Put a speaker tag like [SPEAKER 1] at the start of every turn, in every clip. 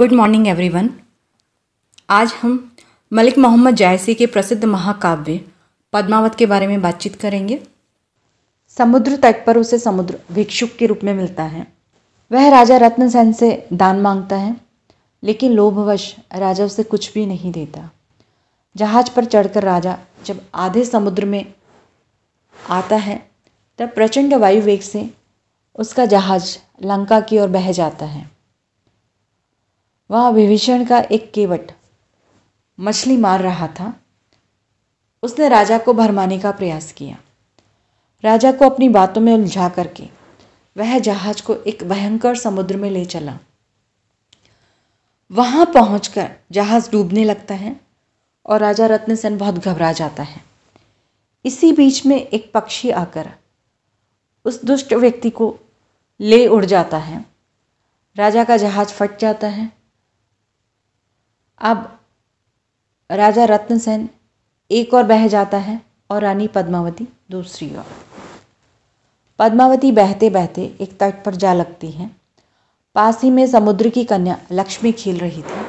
[SPEAKER 1] good morning everyone आज हम मलिक मोहम्मद जायसी के प्रसिद्ध महाकाव्य पद्मावत के बारे में बातचीत करेंगे समुद्र तट पर उसे समुद्र भिक्षुक के रूप में मिलता है वह राजा रत्नसेन से दान मांगता है लेकिन लोभवश राजा उसे कुछ भी नहीं देता जहाज पर चढ़कर राजा जब आधे समुद्र में आता है तब प्रचंड वायु वेग से उसका जहाज लंका की ओर बह जाता है वहाँ विभीषण का एक केवट मछली मार रहा था उसने राजा को भरमाने का प्रयास किया राजा को अपनी बातों में उलझा करके वह जहाज को एक भयंकर समुद्र में ले चला वहाँ पहुंचकर जहाज डूबने लगता है और राजा रत्नसेन बहुत घबरा जाता है इसी बीच में एक पक्षी आकर उस दुष्ट व्यक्ति को ले उड़ जाता है राजा का जहाज फट जाता है अब राजा रत्न सेन एक और बह जाता है और रानी पद्मावती दूसरी ओर पद्मावती बहते बहते एक तट पर जा लगती हैं पास ही में समुद्र की कन्या लक्ष्मी खेल रही थी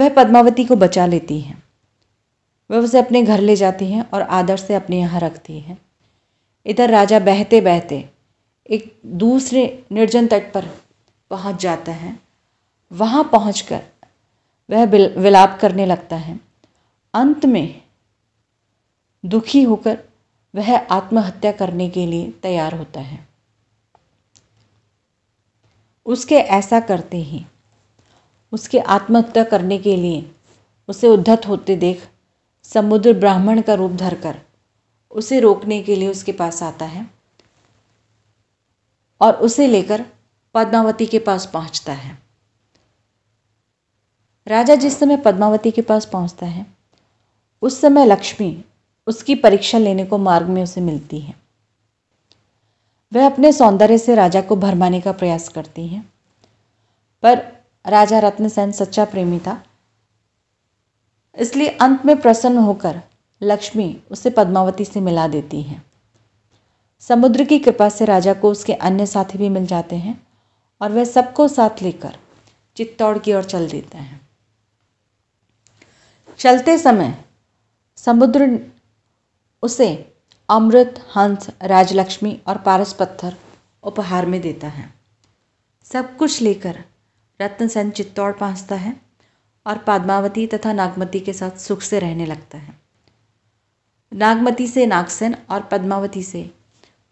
[SPEAKER 1] वह पद्मावती को बचा लेती हैं वह उसे अपने घर ले जाती हैं और आदर से अपने यहाँ रखती हैं इधर राजा बहते बहते एक दूसरे निर्जन तट पर पहुँच जाता है वहाँ पहुँच वह विलाप करने लगता है अंत में दुखी होकर वह आत्महत्या करने के लिए तैयार होता है उसके ऐसा करते ही उसके आत्महत्या करने के लिए उसे उद्धत होते देख समुद्र ब्राह्मण का रूप धरकर उसे रोकने के लिए उसके पास आता है और उसे लेकर पद्मावती के पास पहुंचता है राजा जिस समय पद्मावती के पास पहुंचता है उस समय लक्ष्मी उसकी परीक्षा लेने को मार्ग में उसे मिलती है वह अपने सौंदर्य से राजा को भरमाने का प्रयास करती है पर राजा रत्नसेन सच्चा प्रेमी था इसलिए अंत में प्रसन्न होकर लक्ष्मी उसे पद्मावती से मिला देती है समुद्र की कृपा से राजा को उसके अन्य साथी भी मिल जाते हैं और वह सबको साथ लेकर चित्तौड़ की ओर चल देता है चलते समय समुद्र उसे अमृत हंस राजलक्ष्मी और पारस पत्थर उपहार में देता है सब कुछ लेकर रत्न सेन चित्तौड़ पहुँचता है और पद्मावती तथा नागमती के साथ सुख से रहने लगता है नागमती से नागसेन और पद्मावती से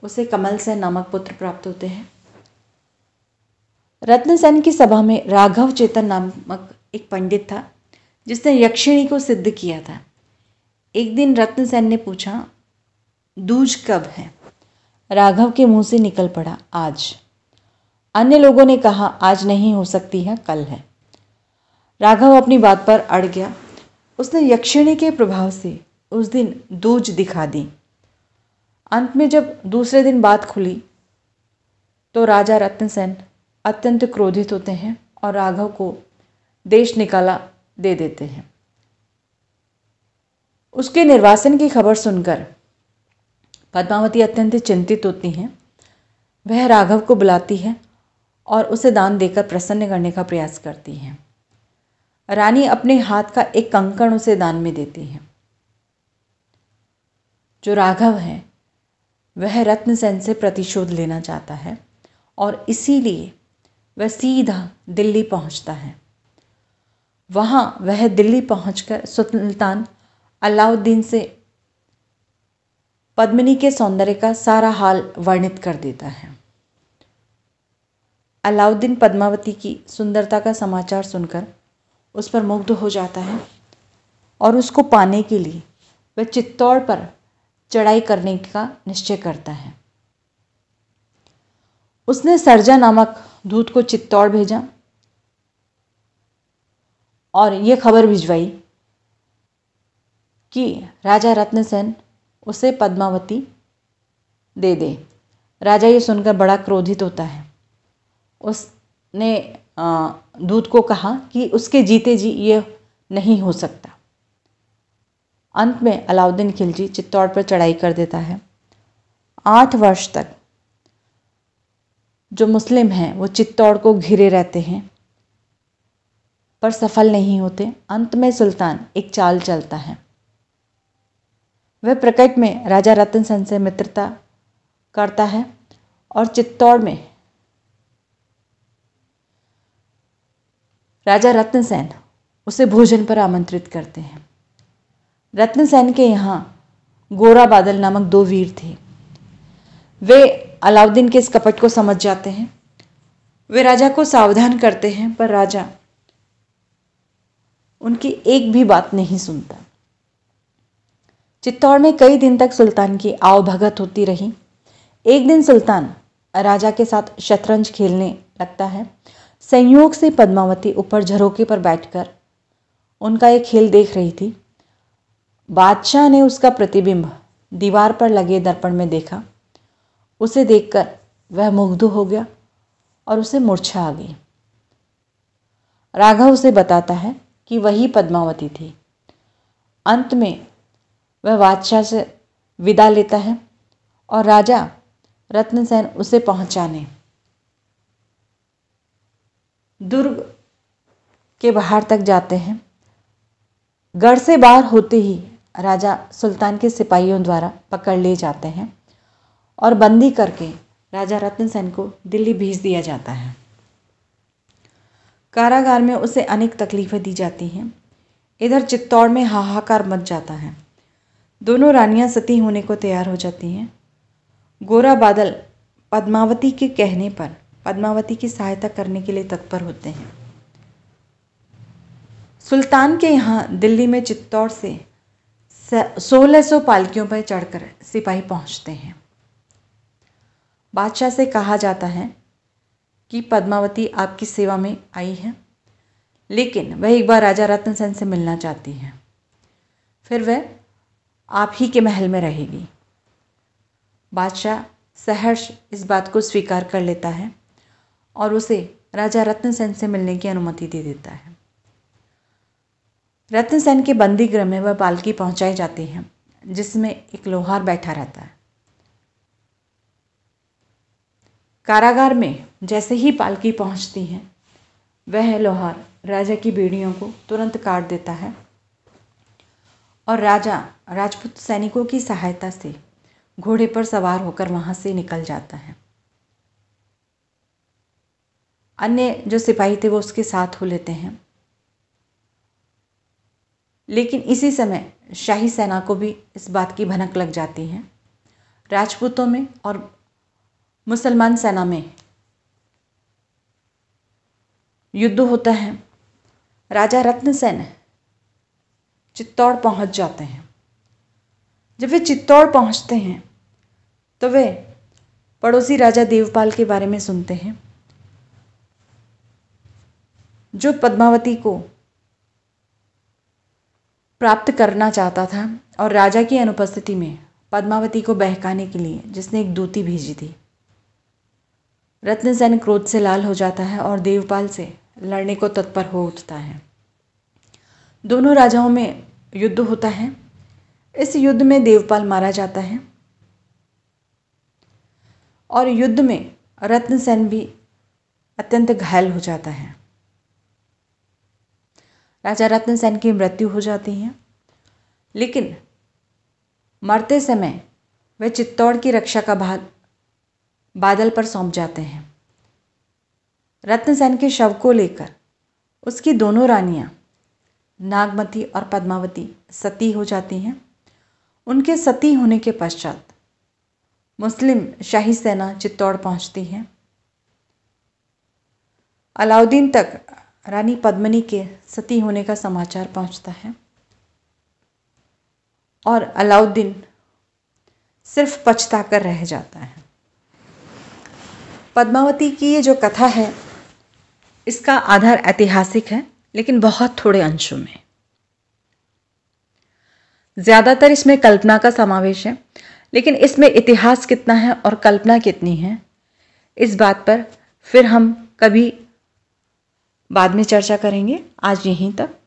[SPEAKER 1] उसे कमल सेन नामक पुत्र प्राप्त होते हैं रत्न सेन की सभा में राघव चेतन नामक एक पंडित था जिसने यक्षिणी को सिद्ध किया था एक दिन रत्नसेन ने पूछा दूज कब है राघव के मुंह से निकल पड़ा आज अन्य लोगों ने कहा आज नहीं हो सकती है कल है राघव अपनी बात पर अड़ गया उसने यक्षिणी के प्रभाव से उस दिन दूज दिखा दी अंत में जब दूसरे दिन बात खुली तो राजा रत्नसेन अत्यंत क्रोधित होते हैं और राघव को देश निकाला दे देते हैं उसके निर्वासन की खबर सुनकर पद्मावती अत्यंत चिंतित होती हैं वह राघव को बुलाती है और उसे दान देकर प्रसन्न करने का प्रयास करती है रानी अपने हाथ का एक कंकण उसे दान में देती है जो राघव है वह रत्न सेन से प्रतिशोध लेना चाहता है और इसीलिए वह सीधा दिल्ली पहुंचता है वहाँ वह दिल्ली पहुँचकर सुल्तान अलाउद्दीन से पद्मिनी के सौंदर्य का सारा हाल वर्णित कर देता है अलाउद्दीन पद्मावती की सुंदरता का समाचार सुनकर उस पर मुग्ध हो जाता है और उसको पाने के लिए वह चित्तौड़ पर चढ़ाई करने का निश्चय करता है उसने सरजा नामक दूत को चित्तौड़ भेजा और ये खबर भिजवाई कि राजा रत्नसेन उसे पद्मावती दे दे राजा ये सुनकर बड़ा क्रोधित होता है उसने दूत को कहा कि उसके जीते जी ये नहीं हो सकता अंत में अलाउद्दीन खिलजी चित्तौड़ पर चढ़ाई कर देता है आठ वर्ष तक जो मुस्लिम हैं वो चित्तौड़ को घिरे रहते हैं पर सफल नहीं होते अंत में सुल्तान एक चाल चलता है वह प्रकट में राजा रतन सेन से मित्रता करता है और चित्तौड़ में राजा रत्न सेन उसे भोजन पर आमंत्रित करते हैं रत्न सेन के यहाँ गोरा बादल नामक दो वीर थे वे अलाउद्दीन के इस कपट को समझ जाते हैं वे राजा को सावधान करते हैं पर राजा उनकी एक भी बात नहीं सुनता चित्तौड़ में कई दिन तक सुल्तान की आवभगत होती रही एक दिन सुल्तान राजा के साथ शतरंज खेलने लगता है संयोग से पद्मावती ऊपर झरोके पर बैठकर उनका ये खेल देख रही थी बादशाह ने उसका प्रतिबिंब दीवार पर लगे दर्पण में देखा उसे देखकर वह मुग्ध हो गया और उसे मूर्छा आ गई राघव उसे बताता है कि वही पद्मावती थी अंत में वह बादशाह से विदा लेता है और राजा रत्नसेन उसे पहुंचाने दुर्ग के बाहर तक जाते हैं गढ़ से बाहर होते ही राजा सुल्तान के सिपाहियों द्वारा पकड़ ले जाते हैं और बंदी करके राजा रत्नसेन को दिल्ली भेज दिया जाता है कारागार में उसे अनेक तकलीफ़ें दी जाती हैं इधर चित्तौड़ में हाहाकार मच जाता है दोनों रानियां सती होने को तैयार हो जाती हैं गोरा बादल पद्मावती के कहने पर पद्मावती की सहायता करने के लिए तत्पर होते हैं सुल्तान के यहाँ दिल्ली में चित्तौड़ से सोलह सौ पालकियों पर चढ़कर सिपाही पहुँचते हैं बादशाह से कहा जाता है कि पद्मावती आपकी सेवा में आई है लेकिन वह एक बार राजा रतन सेन से मिलना चाहती है फिर वह आप ही के महल में रहेगी बादशाह सहर्ष इस बात को स्वीकार कर लेता है और उसे राजा रत्न सेन से मिलने की अनुमति दे देता है रत्न सेन के बंदी गृह में वह पालकी पहुंचाई जाती है जिसमें एक लोहार बैठा रहता है कारागार में जैसे ही पालकी पहुंचती है वह लोहार राजा की बेड़ियों को तुरंत काट देता है और राजा राजपूत सैनिकों की सहायता से घोड़े पर सवार होकर वहाँ से निकल जाता है अन्य जो सिपाही थे वो उसके साथ हो लेते हैं लेकिन इसी समय शाही सेना को भी इस बात की भनक लग जाती है राजपूतों में और मुसलमान सेना में युद्ध होता है राजा रत्नसेन चित्तौड़ पहुंच जाते हैं जब वे चित्तौड़ पहुंचते हैं तो वे पड़ोसी राजा देवपाल के बारे में सुनते हैं जो पद्मावती को प्राप्त करना चाहता था और राजा की अनुपस्थिति में पद्मावती को बहकाने के लिए जिसने एक दूती भेजी थी रत्नसेन क्रोध से लाल हो जाता है और देवपाल से लड़ने को तत्पर हो उठता है दोनों राजाओं में युद्ध होता है इस युद्ध में देवपाल मारा जाता है और युद्ध में रत्नसेन भी अत्यंत घायल हो जाता है राजा रत्नसेन की मृत्यु हो जाती है लेकिन मरते समय वे चित्तौड़ की रक्षा का भाग बादल पर सौंप जाते हैं रत्न सेन के शव को लेकर उसकी दोनों रानियाँ नागमती और पद्मावती सती हो जाती हैं उनके सती होने के पश्चात मुस्लिम शाही सेना चित्तौड़ पहुंचती है अलाउद्दीन तक रानी पद्मनी के सती होने का समाचार पहुंचता है और अलाउद्दीन सिर्फ पछता कर रह जाता है पद्मावती की ये जो कथा है इसका आधार ऐतिहासिक है लेकिन बहुत थोड़े अंशों में ज़्यादातर इसमें कल्पना का समावेश है लेकिन इसमें इतिहास कितना है और कल्पना कितनी है इस बात पर फिर हम कभी बाद में चर्चा करेंगे आज यहीं तक